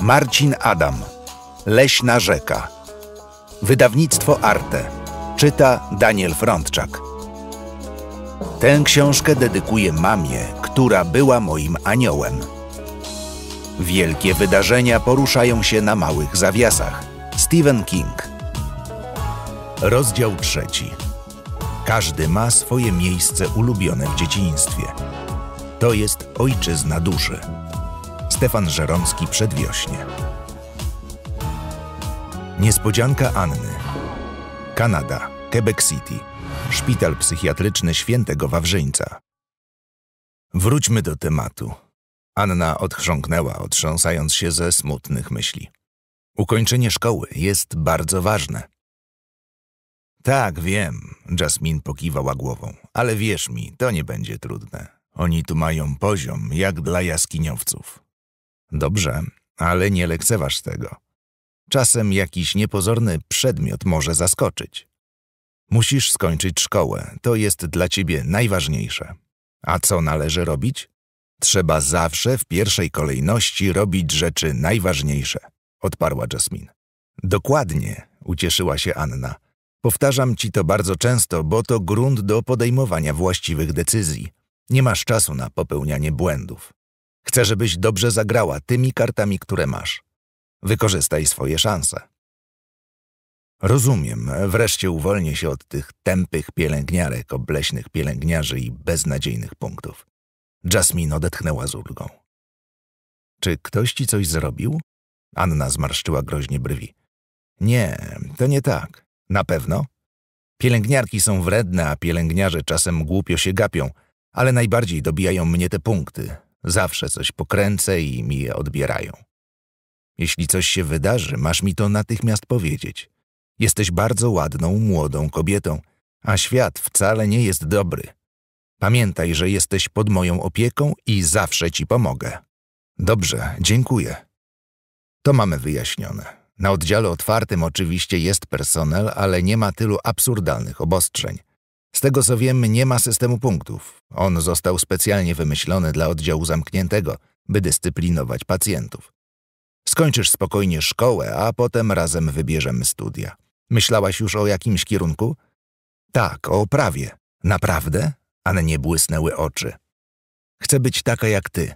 Marcin Adam. Leśna rzeka. Wydawnictwo Arte. Czyta Daniel Frontczak. Tę książkę dedykuję mamie, która była moim aniołem. Wielkie wydarzenia poruszają się na małych zawiasach. Stephen King. Rozdział trzeci. Każdy ma swoje miejsce ulubione w dzieciństwie. To jest ojczyzna duszy. Stefan Żeromski przedwiośnie. Niespodzianka Anny. Kanada, Quebec City. Szpital psychiatryczny Świętego Wawrzyńca. Wróćmy do tematu. Anna odchrząknęła, otrząsając się ze smutnych myśli. Ukończenie szkoły jest bardzo ważne. Tak, wiem, Jasmine pokiwała głową, ale wierz mi, to nie będzie trudne. Oni tu mają poziom, jak dla jaskiniowców. Dobrze, ale nie lekceważ tego. Czasem jakiś niepozorny przedmiot może zaskoczyć. Musisz skończyć szkołę, to jest dla ciebie najważniejsze. A co należy robić? Trzeba zawsze w pierwszej kolejności robić rzeczy najważniejsze, odparła Jasmine. Dokładnie, ucieszyła się Anna. Powtarzam ci to bardzo często, bo to grunt do podejmowania właściwych decyzji. Nie masz czasu na popełnianie błędów. Chcę, żebyś dobrze zagrała tymi kartami, które masz. Wykorzystaj swoje szanse. Rozumiem, wreszcie uwolnię się od tych tępych pielęgniarek, obleśnych pielęgniarzy i beznadziejnych punktów. Jasmine odetchnęła z ulgą. Czy ktoś ci coś zrobił? Anna zmarszczyła groźnie brwi. Nie, to nie tak. Na pewno? Pielęgniarki są wredne, a pielęgniarze czasem głupio się gapią, ale najbardziej dobijają mnie te punkty. Zawsze coś pokręcę i mi je odbierają. Jeśli coś się wydarzy, masz mi to natychmiast powiedzieć. Jesteś bardzo ładną, młodą kobietą, a świat wcale nie jest dobry. Pamiętaj, że jesteś pod moją opieką i zawsze ci pomogę. Dobrze, dziękuję. To mamy wyjaśnione. Na oddziale otwartym oczywiście jest personel, ale nie ma tylu absurdalnych obostrzeń. Z tego co wiem, nie ma systemu punktów. On został specjalnie wymyślony dla oddziału zamkniętego, by dyscyplinować pacjentów. Skończysz spokojnie szkołę, a potem razem wybierzemy studia. Myślałaś już o jakimś kierunku? Tak, o prawie. Naprawdę? nie błysnęły oczy. Chcę być taka jak ty.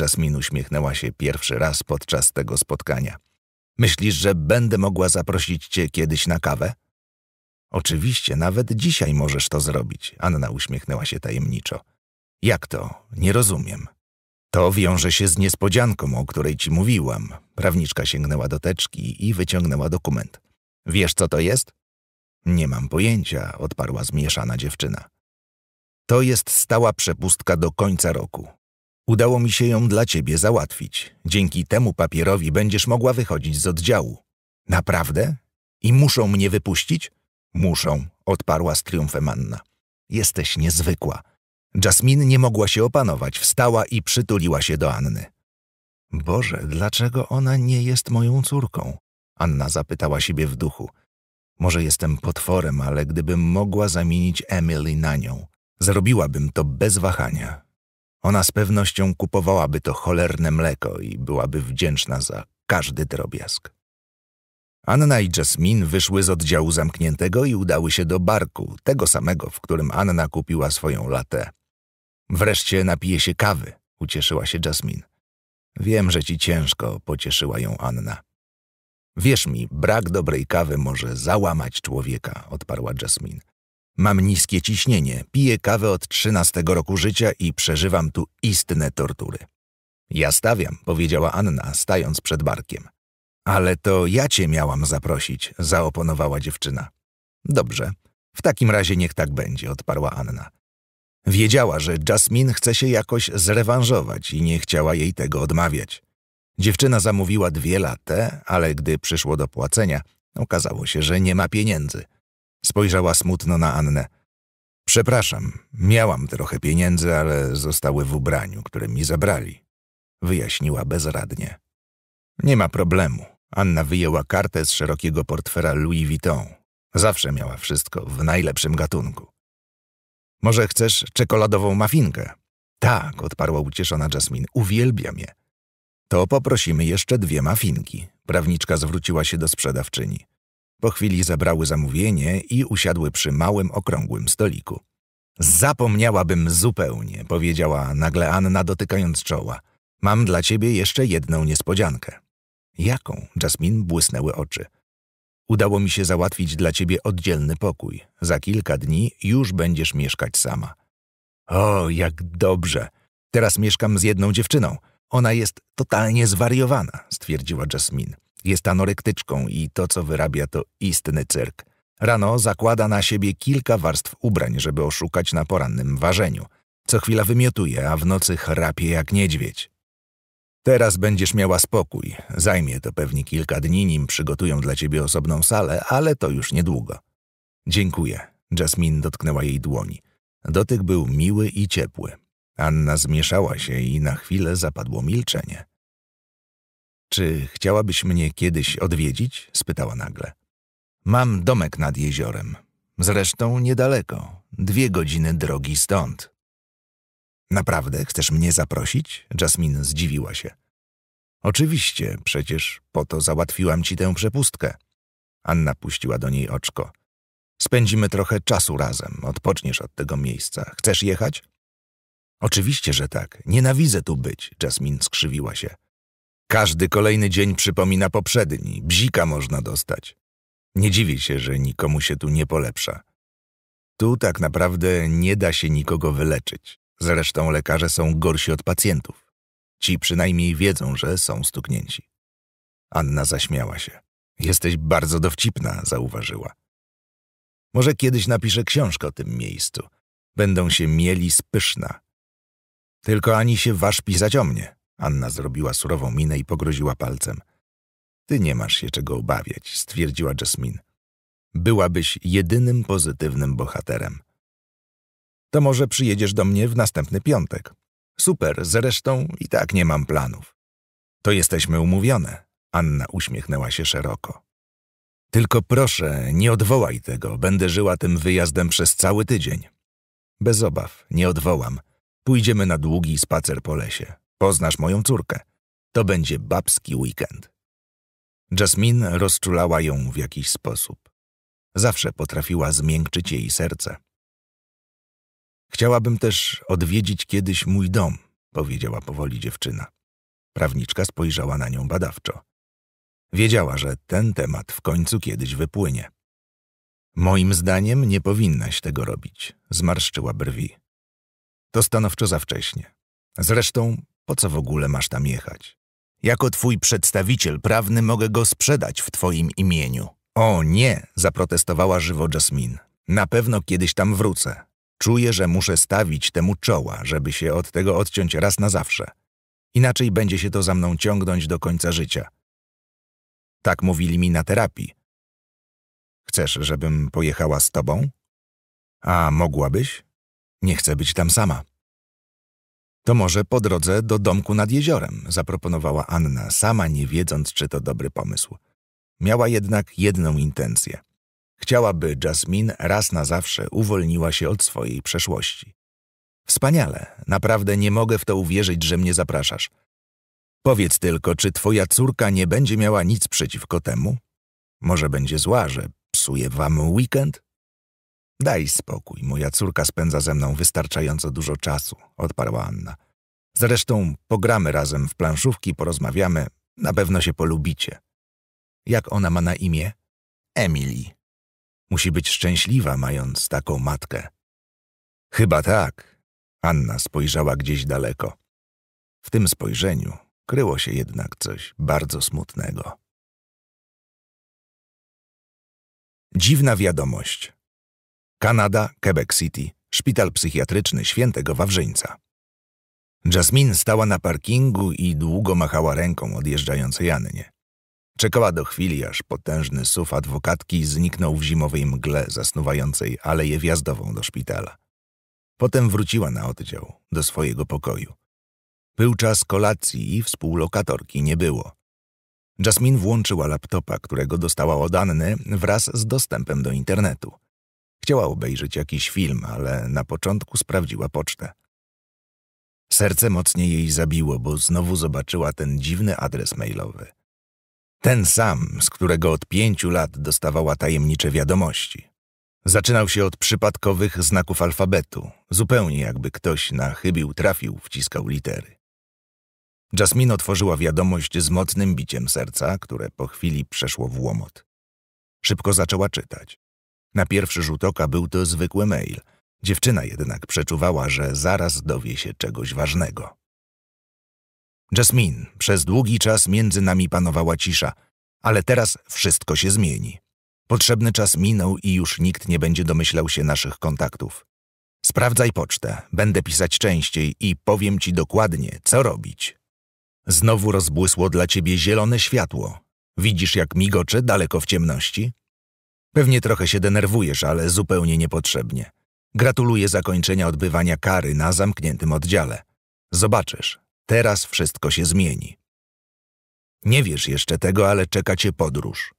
Jasmine uśmiechnęła się pierwszy raz podczas tego spotkania. Myślisz, że będę mogła zaprosić cię kiedyś na kawę? Oczywiście, nawet dzisiaj możesz to zrobić, Anna uśmiechnęła się tajemniczo. Jak to? Nie rozumiem. To wiąże się z niespodzianką, o której ci mówiłam. Prawniczka sięgnęła do teczki i wyciągnęła dokument. Wiesz, co to jest? Nie mam pojęcia, odparła zmieszana dziewczyna. To jest stała przepustka do końca roku. Udało mi się ją dla ciebie załatwić. Dzięki temu papierowi będziesz mogła wychodzić z oddziału. Naprawdę? I muszą mnie wypuścić? Muszą, odparła z triumfem Anna. Jesteś niezwykła. Jasmin nie mogła się opanować, wstała i przytuliła się do Anny. Boże, dlaczego ona nie jest moją córką? Anna zapytała siebie w duchu. Może jestem potworem, ale gdybym mogła zamienić Emily na nią, zrobiłabym to bez wahania. Ona z pewnością kupowałaby to cholerne mleko i byłaby wdzięczna za każdy drobiazg. Anna i Jasmine wyszły z oddziału zamkniętego i udały się do barku, tego samego, w którym Anna kupiła swoją latę. Wreszcie napije się kawy, ucieszyła się Jasmine. Wiem, że ci ciężko, pocieszyła ją Anna. Wierz mi, brak dobrej kawy może załamać człowieka, odparła Jasmine. Mam niskie ciśnienie, piję kawę od 13 roku życia i przeżywam tu istne tortury. Ja stawiam, powiedziała Anna, stając przed barkiem. Ale to ja cię miałam zaprosić, zaoponowała dziewczyna. Dobrze, w takim razie niech tak będzie, odparła Anna. Wiedziała, że Jasmine chce się jakoś zrewanżować i nie chciała jej tego odmawiać. Dziewczyna zamówiła dwie latte, ale gdy przyszło do płacenia, okazało się, że nie ma pieniędzy – Spojrzała smutno na Annę. Przepraszam, miałam trochę pieniędzy, ale zostały w ubraniu, które mi zabrali. Wyjaśniła bezradnie. Nie ma problemu. Anna wyjęła kartę z szerokiego portfela Louis Vuitton. Zawsze miała wszystko w najlepszym gatunku. Może chcesz czekoladową mafinkę? Tak, odparła ucieszona Jasmine. Uwielbiam je. To poprosimy jeszcze dwie mafinki. Prawniczka zwróciła się do sprzedawczyni. Po chwili zabrały zamówienie i usiadły przy małym, okrągłym stoliku. Zapomniałabym zupełnie, powiedziała nagle Anna, dotykając czoła. Mam dla ciebie jeszcze jedną niespodziankę. Jaką? Jasmin błysnęły oczy. Udało mi się załatwić dla ciebie oddzielny pokój. Za kilka dni już będziesz mieszkać sama. O, jak dobrze! Teraz mieszkam z jedną dziewczyną. Ona jest totalnie zwariowana, stwierdziła Jasmin. Jest anorektyczką i to, co wyrabia, to istny cyrk. Rano zakłada na siebie kilka warstw ubrań, żeby oszukać na porannym ważeniu. Co chwila wymiotuje, a w nocy chrapie jak niedźwiedź. Teraz będziesz miała spokój. Zajmie to pewnie kilka dni, nim przygotują dla ciebie osobną salę, ale to już niedługo. Dziękuję. Jasmine dotknęła jej dłoni. Dotyk był miły i ciepły. Anna zmieszała się i na chwilę zapadło milczenie. Czy chciałabyś mnie kiedyś odwiedzić? spytała nagle. Mam domek nad jeziorem. Zresztą niedaleko, dwie godziny drogi stąd. Naprawdę chcesz mnie zaprosić? Jasmine zdziwiła się. Oczywiście, przecież po to załatwiłam ci tę przepustkę. Anna puściła do niej oczko. Spędzimy trochę czasu razem, odpoczniesz od tego miejsca. Chcesz jechać? Oczywiście, że tak. Nienawidzę tu być, Jasmine skrzywiła się. Każdy kolejny dzień przypomina poprzedni, bzika można dostać. Nie dziwi się, że nikomu się tu nie polepsza. Tu tak naprawdę nie da się nikogo wyleczyć. Zresztą lekarze są gorsi od pacjentów. Ci przynajmniej wiedzą, że są stuknięci. Anna zaśmiała się. Jesteś bardzo dowcipna, zauważyła. Może kiedyś napiszę książkę o tym miejscu. Będą się mieli spyszna. Tylko ani się waż pisać o mnie. Anna zrobiła surową minę i pogroziła palcem. Ty nie masz się czego obawiać, stwierdziła Jasmine. Byłabyś jedynym pozytywnym bohaterem. To może przyjedziesz do mnie w następny piątek. Super, zresztą i tak nie mam planów. To jesteśmy umówione. Anna uśmiechnęła się szeroko. Tylko proszę, nie odwołaj tego. Będę żyła tym wyjazdem przez cały tydzień. Bez obaw, nie odwołam. Pójdziemy na długi spacer po lesie. Poznasz moją córkę. To będzie babski weekend. Jasmine rozczulała ją w jakiś sposób. Zawsze potrafiła zmiękczyć jej serce. Chciałabym też odwiedzić kiedyś mój dom, powiedziała powoli dziewczyna. Prawniczka spojrzała na nią badawczo. Wiedziała, że ten temat w końcu kiedyś wypłynie. Moim zdaniem nie powinnaś tego robić, zmarszczyła brwi. To stanowczo za wcześnie. Zresztą po co w ogóle masz tam jechać? Jako twój przedstawiciel prawny mogę go sprzedać w twoim imieniu. O nie, zaprotestowała żywo Jasmine. Na pewno kiedyś tam wrócę. Czuję, że muszę stawić temu czoła, żeby się od tego odciąć raz na zawsze. Inaczej będzie się to za mną ciągnąć do końca życia. Tak mówili mi na terapii. Chcesz, żebym pojechała z tobą? A mogłabyś? Nie chcę być tam sama. To może po drodze do domku nad jeziorem, zaproponowała Anna, sama nie wiedząc, czy to dobry pomysł. Miała jednak jedną intencję. Chciałaby Jasmine raz na zawsze uwolniła się od swojej przeszłości. Wspaniale, naprawdę nie mogę w to uwierzyć, że mnie zapraszasz. Powiedz tylko, czy twoja córka nie będzie miała nic przeciwko temu? Może będzie zła, że psuje wam weekend? Daj spokój, moja córka spędza ze mną wystarczająco dużo czasu, odparła Anna. Zresztą pogramy razem w planszówki, porozmawiamy, na pewno się polubicie. Jak ona ma na imię? Emily. Musi być szczęśliwa, mając taką matkę. Chyba tak. Anna spojrzała gdzieś daleko. W tym spojrzeniu kryło się jednak coś bardzo smutnego. Dziwna wiadomość. Kanada, Quebec City, szpital psychiatryczny świętego Wawrzyńca. Jasmine stała na parkingu i długo machała ręką odjeżdżającej Annie. Czekała do chwili, aż potężny suf adwokatki zniknął w zimowej mgle zasnuwającej aleję wjazdową do szpitala. Potem wróciła na oddział, do swojego pokoju. Był czas kolacji i współlokatorki nie było. Jasmine włączyła laptopa, którego dostała od Anny wraz z dostępem do internetu. Chciała obejrzeć jakiś film, ale na początku sprawdziła pocztę. Serce mocniej jej zabiło, bo znowu zobaczyła ten dziwny adres mailowy. Ten sam, z którego od pięciu lat dostawała tajemnicze wiadomości. Zaczynał się od przypadkowych znaków alfabetu, zupełnie jakby ktoś na chybił trafił, wciskał litery. Jasmine otworzyła wiadomość z mocnym biciem serca, które po chwili przeszło w łomot. Szybko zaczęła czytać. Na pierwszy rzut oka był to zwykły mail – Dziewczyna jednak przeczuwała, że zaraz dowie się czegoś ważnego. Jasmine, przez długi czas między nami panowała cisza, ale teraz wszystko się zmieni. Potrzebny czas minął i już nikt nie będzie domyślał się naszych kontaktów. Sprawdzaj pocztę, będę pisać częściej i powiem ci dokładnie, co robić. Znowu rozbłysło dla ciebie zielone światło. Widzisz, jak migocze daleko w ciemności? Pewnie trochę się denerwujesz, ale zupełnie niepotrzebnie. Gratuluję zakończenia odbywania kary na zamkniętym oddziale. Zobaczysz, teraz wszystko się zmieni. Nie wiesz jeszcze tego, ale czeka cię podróż.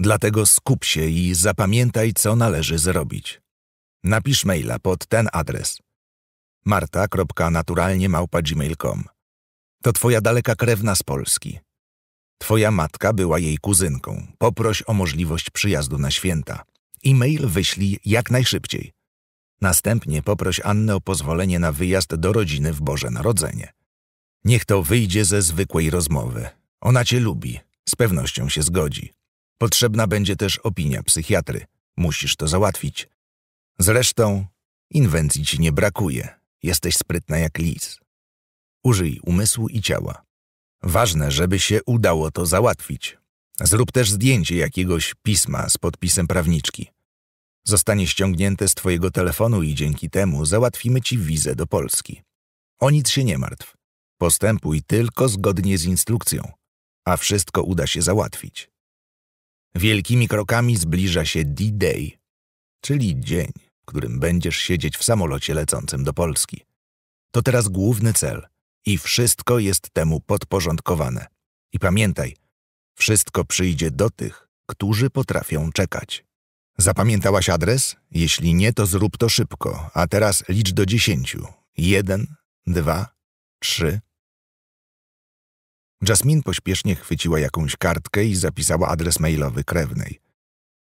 Dlatego skup się i zapamiętaj, co należy zrobić. Napisz maila pod ten adres. marta.naturalniemałpa.gmail.com To twoja daleka krewna z Polski. Twoja matka była jej kuzynką. Poproś o możliwość przyjazdu na święta. E-mail wyślij jak najszybciej. Następnie poproś Annę o pozwolenie na wyjazd do rodziny w Boże Narodzenie. Niech to wyjdzie ze zwykłej rozmowy. Ona cię lubi, z pewnością się zgodzi. Potrzebna będzie też opinia psychiatry. Musisz to załatwić. Zresztą inwencji ci nie brakuje. Jesteś sprytna jak lis. Użyj umysłu i ciała. Ważne, żeby się udało to załatwić. Zrób też zdjęcie jakiegoś pisma z podpisem prawniczki. Zostanie ściągnięte z Twojego telefonu i dzięki temu załatwimy Ci wizę do Polski. O nic się nie martw. Postępuj tylko zgodnie z instrukcją, a wszystko uda się załatwić. Wielkimi krokami zbliża się D-Day, czyli dzień, w którym będziesz siedzieć w samolocie lecącym do Polski. To teraz główny cel i wszystko jest temu podporządkowane. I pamiętaj, wszystko przyjdzie do tych, którzy potrafią czekać. Zapamiętałaś adres? Jeśli nie, to zrób to szybko, a teraz licz do dziesięciu. Jeden, dwa, trzy. Jasmine pośpiesznie chwyciła jakąś kartkę i zapisała adres mailowy krewnej.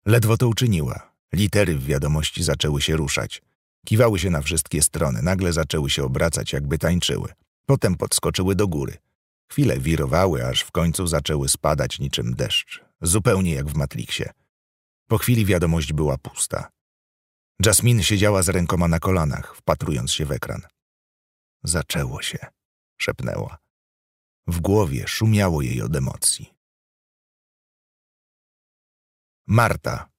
Ledwo to uczyniła. Litery w wiadomości zaczęły się ruszać. Kiwały się na wszystkie strony, nagle zaczęły się obracać, jakby tańczyły. Potem podskoczyły do góry. Chwile wirowały, aż w końcu zaczęły spadać niczym deszcz. Zupełnie jak w Matrixie. Po chwili wiadomość była pusta. Jasmine siedziała z rękoma na kolanach, wpatrując się w ekran. Zaczęło się, szepnęła. W głowie szumiało jej od emocji. Marta.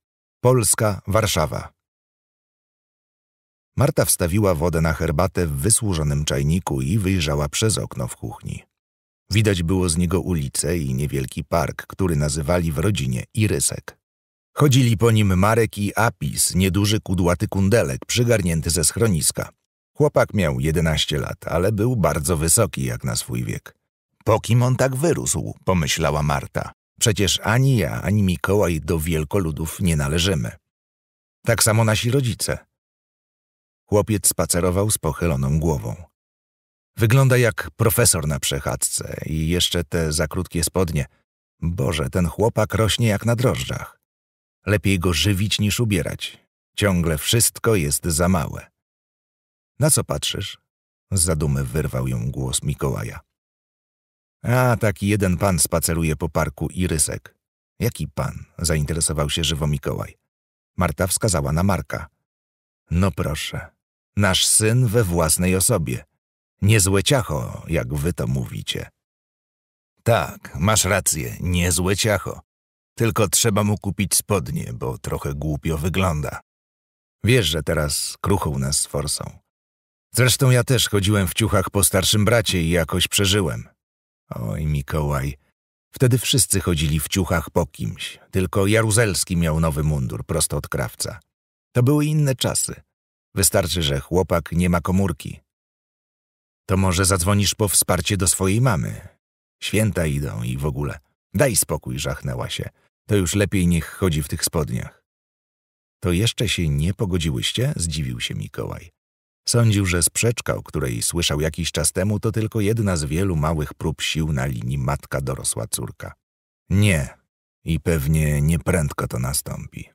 Polska, Warszawa. Marta wstawiła wodę na herbatę w wysłużonym czajniku i wyjrzała przez okno w kuchni. Widać było z niego ulicę i niewielki park, który nazywali w rodzinie Irysek. Chodzili po nim Marek i Apis, nieduży kudłaty kundelek przygarnięty ze schroniska. Chłopak miał 11 lat, ale był bardzo wysoki jak na swój wiek. Po kim on tak wyrósł, pomyślała Marta. Przecież ani ja, ani Mikołaj do wielkoludów nie należymy. Tak samo nasi rodzice. Chłopiec spacerował z pochyloną głową. Wygląda jak profesor na przechadzce i jeszcze te za krótkie spodnie. Boże, ten chłopak rośnie jak na drożdżach. Lepiej go żywić niż ubierać. Ciągle wszystko jest za małe. Na co patrzysz? Z zadumy wyrwał ją głos Mikołaja. A, taki jeden pan spaceruje po parku i rysek. Jaki pan? zainteresował się żywo Mikołaj. Marta wskazała na Marka. No proszę, nasz syn we własnej osobie. Niezłe ciacho, jak wy to mówicie. Tak, masz rację, niezłe ciacho. Tylko trzeba mu kupić spodnie, bo trochę głupio wygląda. Wiesz, że teraz kruchą nas z forsą. Zresztą ja też chodziłem w ciuchach po starszym bracie i jakoś przeżyłem. Oj, Mikołaj, wtedy wszyscy chodzili w ciuchach po kimś. Tylko Jaruzelski miał nowy mundur prosto od krawca. To były inne czasy. Wystarczy, że chłopak nie ma komórki. To może zadzwonisz po wsparcie do swojej mamy. Święta idą i w ogóle. Daj spokój, żachnęła się. To już lepiej niech chodzi w tych spodniach. To jeszcze się nie pogodziłyście? Zdziwił się Mikołaj. Sądził, że sprzeczka, o której słyszał jakiś czas temu, to tylko jedna z wielu małych prób sił na linii matka-dorosła córka. Nie. I pewnie nieprędko to nastąpi.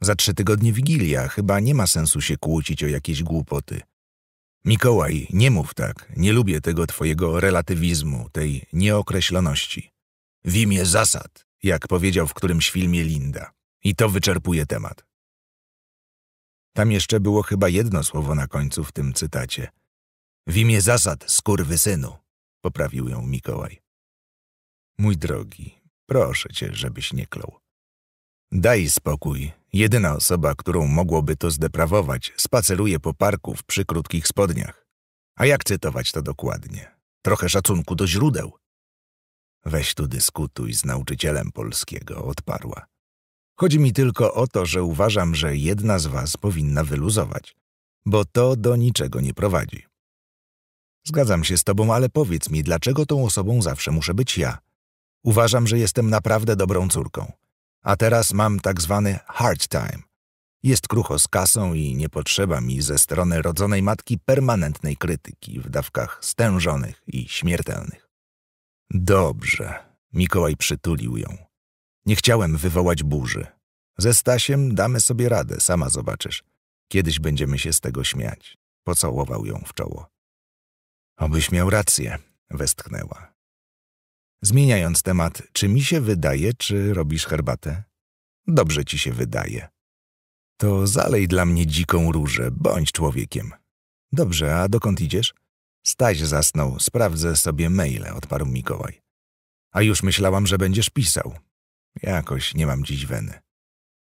Za trzy tygodnie Wigilia, chyba nie ma sensu się kłócić o jakieś głupoty. Mikołaj, nie mów tak. Nie lubię tego twojego relatywizmu, tej nieokreśloności. W imię zasad jak powiedział w którymś filmie Linda. I to wyczerpuje temat. Tam jeszcze było chyba jedno słowo na końcu w tym cytacie. W imię zasad, skurwy synu, poprawił ją Mikołaj. Mój drogi, proszę cię, żebyś nie klął. Daj spokój. Jedyna osoba, którą mogłoby to zdeprawować, spaceruje po parku w przykrótkich spodniach. A jak cytować to dokładnie? Trochę szacunku do źródeł. Weź tu dyskutuj z nauczycielem polskiego, odparła. Chodzi mi tylko o to, że uważam, że jedna z was powinna wyluzować, bo to do niczego nie prowadzi. Zgadzam się z tobą, ale powiedz mi, dlaczego tą osobą zawsze muszę być ja? Uważam, że jestem naprawdę dobrą córką. A teraz mam tak zwany hard time. Jest krucho z kasą i nie potrzeba mi ze strony rodzonej matki permanentnej krytyki w dawkach stężonych i śmiertelnych. Dobrze. Mikołaj przytulił ją. Nie chciałem wywołać burzy. Ze Stasiem damy sobie radę, sama zobaczysz. Kiedyś będziemy się z tego śmiać. Pocałował ją w czoło. Obyś miał rację, westchnęła. Zmieniając temat, czy mi się wydaje, czy robisz herbatę? Dobrze ci się wydaje. To zalej dla mnie dziką różę, bądź człowiekiem. Dobrze, a dokąd idziesz? Staś zasnął, sprawdzę sobie maile, odparł Mikołaj. A już myślałam, że będziesz pisał. Jakoś nie mam dziś weny.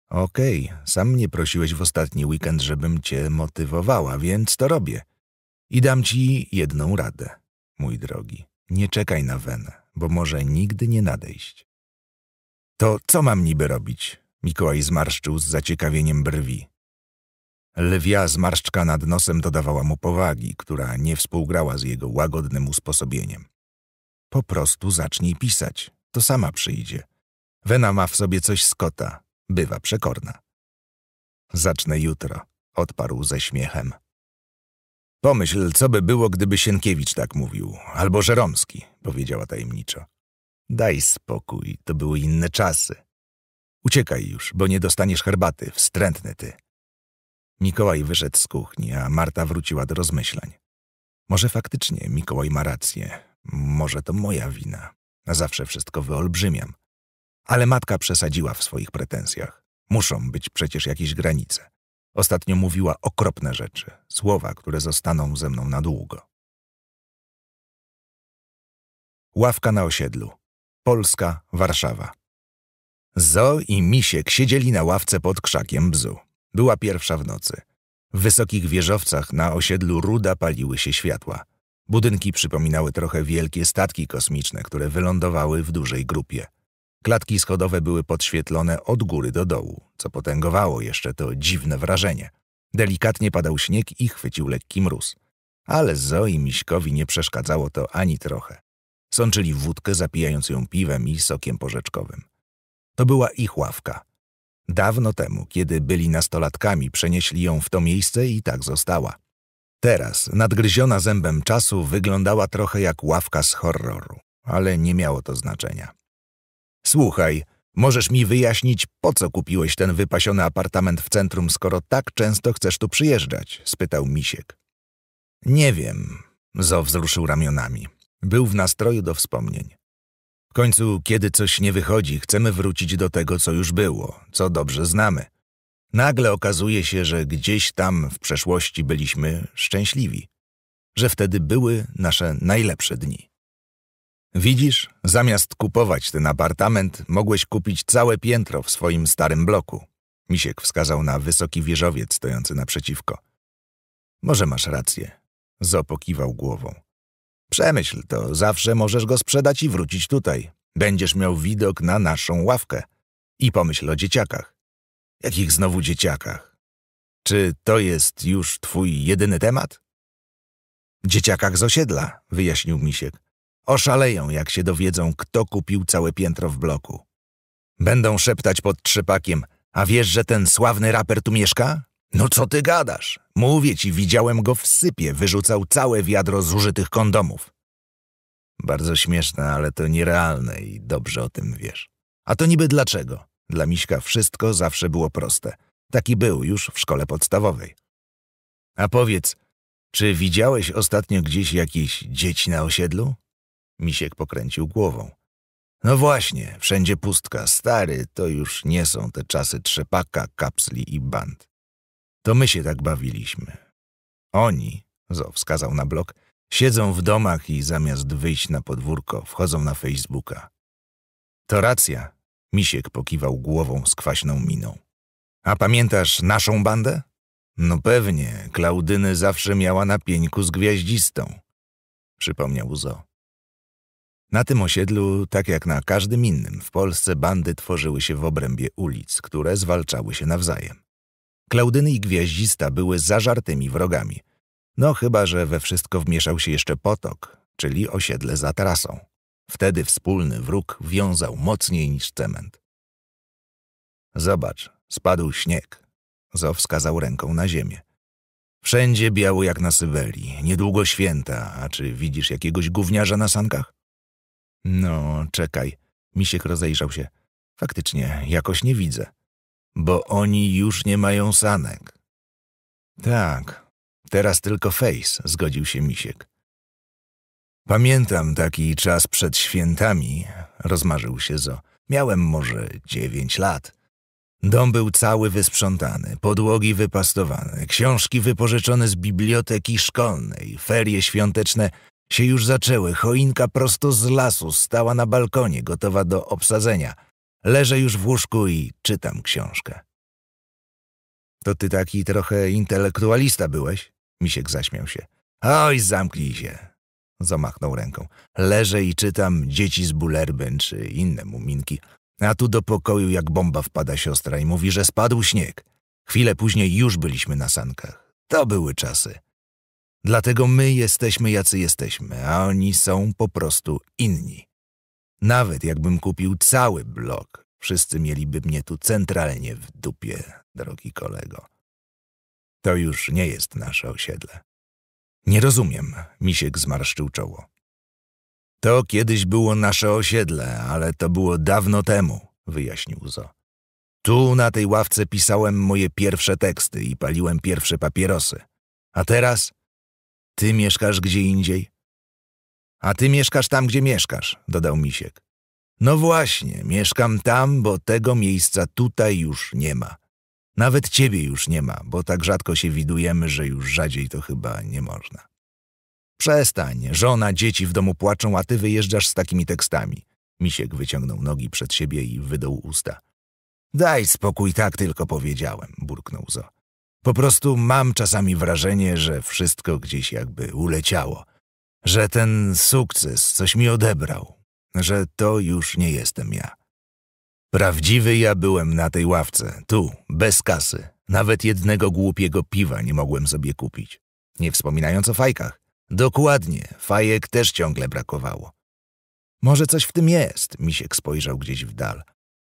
Okej, okay, sam mnie prosiłeś w ostatni weekend, żebym cię motywowała, więc to robię. I dam ci jedną radę, mój drogi. Nie czekaj na wenę, bo może nigdy nie nadejść. To co mam niby robić? Mikołaj zmarszczył z zaciekawieniem brwi. Lwia zmarszczka nad nosem dodawała mu powagi, która nie współgrała z jego łagodnym usposobieniem. Po prostu zacznij pisać, to sama przyjdzie. Wena ma w sobie coś skota, bywa przekorna. Zacznę jutro, odparł ze śmiechem. Pomyśl, co by było, gdyby Sienkiewicz tak mówił, albo Żeromski, powiedziała tajemniczo. Daj spokój, to były inne czasy. Uciekaj już, bo nie dostaniesz herbaty, wstrętny ty. Mikołaj wyszedł z kuchni, a Marta wróciła do rozmyślań. Może faktycznie Mikołaj ma rację. Może to moja wina. Na zawsze wszystko wyolbrzymiam. Ale matka przesadziła w swoich pretensjach. Muszą być przecież jakieś granice. Ostatnio mówiła okropne rzeczy, słowa, które zostaną ze mną na długo. Ławka na osiedlu. Polska, Warszawa. Zo i Misiek siedzieli na ławce pod krzakiem bzu. Była pierwsza w nocy. W wysokich wieżowcach na osiedlu Ruda paliły się światła. Budynki przypominały trochę wielkie statki kosmiczne, które wylądowały w dużej grupie. Klatki schodowe były podświetlone od góry do dołu, co potęgowało jeszcze to dziwne wrażenie. Delikatnie padał śnieg i chwycił lekki mróz. Ale i Miśkowi nie przeszkadzało to ani trochę. Sączyli wódkę, zapijając ją piwem i sokiem porzeczkowym. To była ich ławka, Dawno temu, kiedy byli nastolatkami, przenieśli ją w to miejsce i tak została. Teraz, nadgryziona zębem czasu, wyglądała trochę jak ławka z horroru, ale nie miało to znaczenia. Słuchaj, możesz mi wyjaśnić, po co kupiłeś ten wypasiony apartament w centrum, skoro tak często chcesz tu przyjeżdżać? spytał Misiek. Nie wiem, Zo wzruszył ramionami. Był w nastroju do wspomnień końcu, kiedy coś nie wychodzi, chcemy wrócić do tego, co już było, co dobrze znamy. Nagle okazuje się, że gdzieś tam w przeszłości byliśmy szczęśliwi, że wtedy były nasze najlepsze dni. Widzisz, zamiast kupować ten apartament, mogłeś kupić całe piętro w swoim starym bloku. Misiek wskazał na wysoki wieżowiec stojący naprzeciwko. Może masz rację, zopokiwał głową. Przemyśl to, zawsze możesz go sprzedać i wrócić tutaj. Będziesz miał widok na naszą ławkę. I pomyśl o dzieciakach. Jakich znowu dzieciakach? Czy to jest już twój jedyny temat? Dzieciakach z osiedla, wyjaśnił Misiek. Oszaleją, jak się dowiedzą, kto kupił całe piętro w bloku. Będą szeptać pod trzepakiem, a wiesz, że ten sławny raper tu mieszka? No co ty gadasz? Mówię ci, widziałem go w sypie, wyrzucał całe wiadro zużytych kondomów. Bardzo śmieszne, ale to nierealne i dobrze o tym wiesz. A to niby dlaczego? Dla Miśka wszystko zawsze było proste. Taki był już w szkole podstawowej. A powiedz, czy widziałeś ostatnio gdzieś jakieś dzieci na osiedlu? Misiek pokręcił głową. No właśnie, wszędzie pustka. Stary, to już nie są te czasy trzepaka, kapsli i band. To my się tak bawiliśmy. Oni, Zo wskazał na blok, siedzą w domach i zamiast wyjść na podwórko, wchodzą na Facebooka. To racja, Misiek pokiwał głową z kwaśną miną. A pamiętasz naszą bandę? No pewnie, Klaudyny zawsze miała na pieńku z gwiaździstą, przypomniał Zo. Na tym osiedlu, tak jak na każdym innym w Polsce, bandy tworzyły się w obrębie ulic, które zwalczały się nawzajem. Klaudyny i Gwiaździsta były zażartymi wrogami. No chyba, że we wszystko wmieszał się jeszcze potok, czyli osiedle za tarasą. Wtedy wspólny wróg wiązał mocniej niż cement. Zobacz, spadł śnieg. Zo wskazał ręką na ziemię. Wszędzie biało jak na Syberii. Niedługo święta. A czy widzisz jakiegoś gówniarza na sankach? No, czekaj. Misiek rozejrzał się. Faktycznie, jakoś nie widzę bo oni już nie mają sanek. Tak, teraz tylko Face, zgodził się Misiek. Pamiętam taki czas przed świętami, rozmarzył się Zo. Miałem może dziewięć lat. Dom był cały wysprzątany, podłogi wypastowane, książki wypożyczone z biblioteki szkolnej, ferie świąteczne się już zaczęły, choinka prosto z lasu stała na balkonie, gotowa do obsadzenia – Leżę już w łóżku i czytam książkę. To ty taki trochę intelektualista byłeś? Misiek zaśmiał się. Oj, zamknij się. Zamachnął ręką. Leżę i czytam Dzieci z Bulerbyn czy inne muminki. A tu do pokoju jak bomba wpada siostra i mówi, że spadł śnieg. Chwilę później już byliśmy na sankach. To były czasy. Dlatego my jesteśmy jacy jesteśmy, a oni są po prostu inni. Nawet jakbym kupił cały blok, wszyscy mieliby mnie tu centralnie w dupie, drogi kolego. To już nie jest nasze osiedle. Nie rozumiem, Misiek zmarszczył czoło. To kiedyś było nasze osiedle, ale to było dawno temu, wyjaśnił Zo. Tu na tej ławce pisałem moje pierwsze teksty i paliłem pierwsze papierosy. A teraz? Ty mieszkasz gdzie indziej? A ty mieszkasz tam, gdzie mieszkasz, dodał Misiek. No właśnie, mieszkam tam, bo tego miejsca tutaj już nie ma. Nawet ciebie już nie ma, bo tak rzadko się widujemy, że już rzadziej to chyba nie można. Przestań, żona, dzieci w domu płaczą, a ty wyjeżdżasz z takimi tekstami. Misiek wyciągnął nogi przed siebie i wydął usta. Daj spokój, tak tylko powiedziałem, burknął Zo. Po prostu mam czasami wrażenie, że wszystko gdzieś jakby uleciało – że ten sukces coś mi odebrał, że to już nie jestem ja. Prawdziwy ja byłem na tej ławce, tu, bez kasy. Nawet jednego głupiego piwa nie mogłem sobie kupić. Nie wspominając o fajkach. Dokładnie, fajek też ciągle brakowało. Może coś w tym jest, misiek spojrzał gdzieś w dal.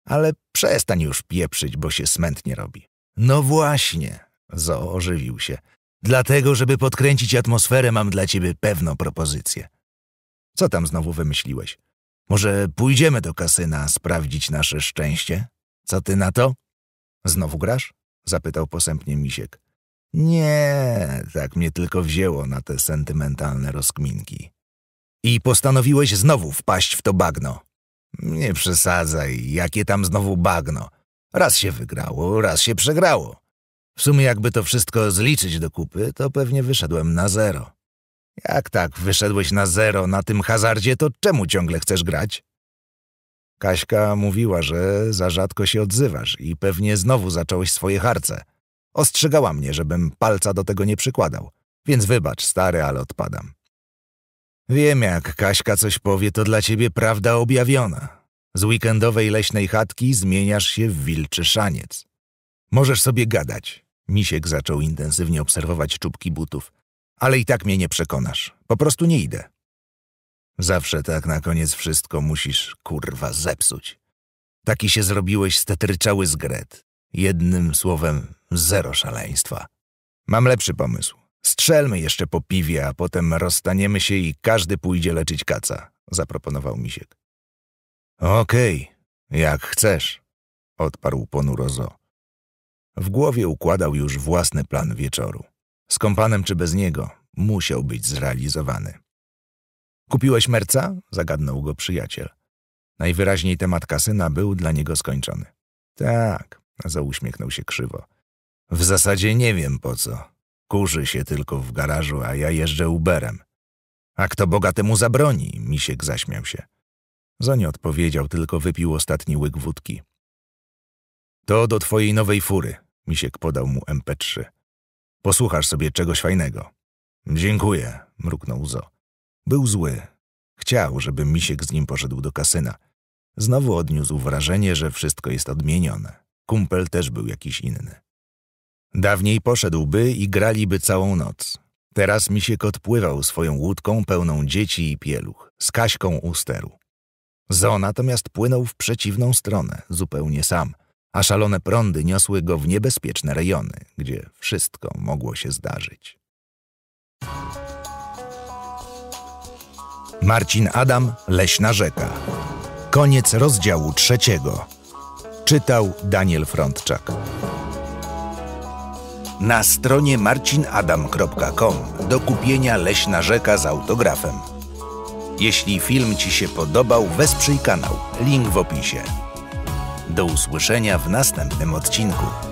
Ale przestań już pieprzyć, bo się smętnie robi. No właśnie, Zo ożywił się. Dlatego, żeby podkręcić atmosferę, mam dla ciebie pewną propozycję. Co tam znowu wymyśliłeś? Może pójdziemy do kasyna sprawdzić nasze szczęście? Co ty na to? Znowu grasz? Zapytał posępnie Misiek. Nie, tak mnie tylko wzięło na te sentymentalne rozkminki. I postanowiłeś znowu wpaść w to bagno. Nie przesadzaj, jakie tam znowu bagno. Raz się wygrało, raz się przegrało. W sumie jakby to wszystko zliczyć do kupy, to pewnie wyszedłem na zero. Jak tak wyszedłeś na zero na tym hazardzie, to czemu ciągle chcesz grać? Kaśka mówiła, że za rzadko się odzywasz i pewnie znowu zacząłeś swoje harce. Ostrzegała mnie, żebym palca do tego nie przykładał. Więc wybacz, stary, ale odpadam. Wiem, jak Kaśka coś powie, to dla ciebie prawda objawiona. Z weekendowej leśnej chatki zmieniasz się w wilczy szaniec. Możesz sobie gadać. Misiek zaczął intensywnie obserwować czubki butów. Ale i tak mnie nie przekonasz. Po prostu nie idę. Zawsze tak na koniec wszystko musisz, kurwa, zepsuć. Taki się zrobiłeś stetryczały gret. Jednym słowem, zero szaleństwa. Mam lepszy pomysł. Strzelmy jeszcze po piwie, a potem rozstaniemy się i każdy pójdzie leczyć kaca, zaproponował Misiek. Okej, okay, jak chcesz, odparł ponuro w głowie układał już własny plan wieczoru. Z kompanem czy bez niego, musiał być zrealizowany. Kupiłeś merca? zagadnął go przyjaciel. Najwyraźniej temat kasyna był dla niego skończony. Tak, zauśmiechnął się krzywo. W zasadzie nie wiem po co. Kurzy się tylko w garażu, a ja jeżdżę Uberem. A kto bogatemu zabroni? Misiek zaśmiał się. Zonie odpowiedział, tylko wypił ostatni łyk wódki. To do twojej nowej fury, misiek podał mu MP3. Posłuchasz sobie czegoś fajnego. Dziękuję, mruknął Zo. Był zły. Chciał, żeby misiek z nim poszedł do kasyna. Znowu odniósł wrażenie, że wszystko jest odmienione. Kumpel też był jakiś inny. Dawniej poszedłby i graliby całą noc. Teraz misiek odpływał swoją łódką pełną dzieci i pieluch, z Kaśką u steru. Zo natomiast płynął w przeciwną stronę, zupełnie sam, a szalone prądy niosły go w niebezpieczne rejony, gdzie wszystko mogło się zdarzyć. Marcin Adam, Leśna Rzeka. Koniec rozdziału trzeciego. Czytał Daniel Frontczak. Na stronie marcinadam.com do kupienia Leśna Rzeka z autografem. Jeśli film Ci się podobał, wesprzyj kanał. Link w opisie. Do usłyszenia w następnym odcinku.